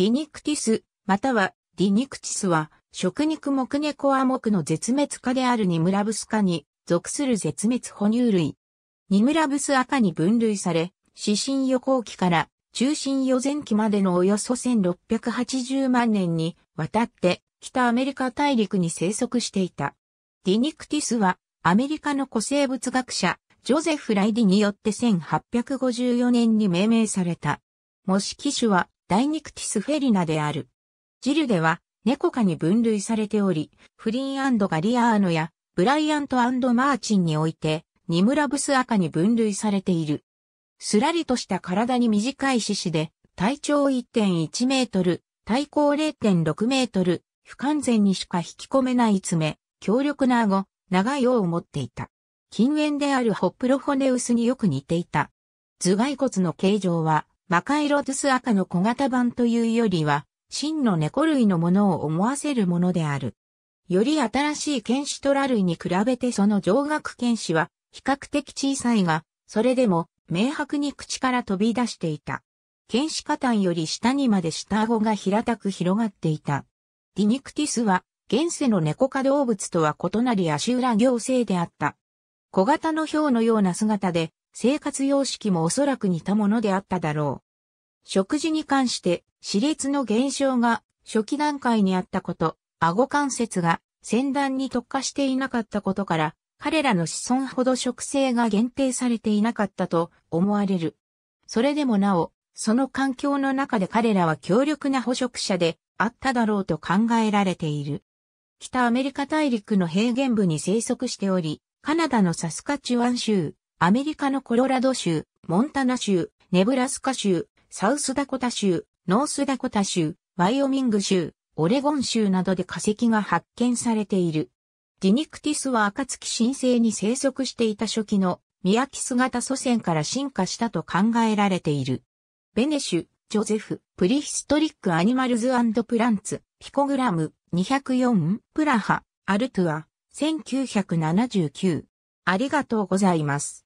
ディニクティス、またはディニクティスは、食肉目猫モクの絶滅科であるニムラブス科に属する絶滅哺乳類。ニムラブス赤に分類され、指針予行期から中心予前期までのおよそ1680万年にわたって北アメリカ大陸に生息していた。ディニクティスはアメリカの古生物学者ジョゼフ・ライディによって1854年に命名された。模式種はダイニクティスフェリナである。ジルでは、猫科に分類されており、フリーガリアーノやブライアントマーチンにおいて、ニムラブス赤に分類されている。すらりとした体に短い獅子で、体長1.1メートル、体高0.6メートル、不完全にしか引き込めない爪、強力な顎、長い尾を持っていた。近縁であるホップロフォネウスによく似ていた。頭蓋骨の形状は、マカイロトゥス赤の小型版というよりは、真の猫類のものを思わせるものである。より新しい剣士トラ類に比べてその上顎剣士は比較的小さいが、それでも明白に口から飛び出していた。剣士下端より下にまで下顎が平たく広がっていた。ディニクティスは現世の猫科動物とは異なり足裏行性であった。小型の豹のような姿で生活様式もおそらく似たものであっただろう。食事に関して、歯列の減少が初期段階にあったこと、顎関節が先端に特化していなかったことから、彼らの子孫ほど食性が限定されていなかったと思われる。それでもなお、その環境の中で彼らは強力な捕食者であっただろうと考えられている。北アメリカ大陸の平原部に生息しており、カナダのサスカチュワン州、アメリカのコロラド州、モンタナ州、ネブラスカ州、サウスダコタ州、ノースダコタ州、ワイオミング州、オレゴン州などで化石が発見されている。ディニクティスは暁新生に生息していた初期のミヤキス型祖先から進化したと考えられている。ベネシュ、ジョゼフ、プリヒストリックアニマルズプランツ、ピコグラム、204、プラハ、アルトゥア、1979。ありがとうございます。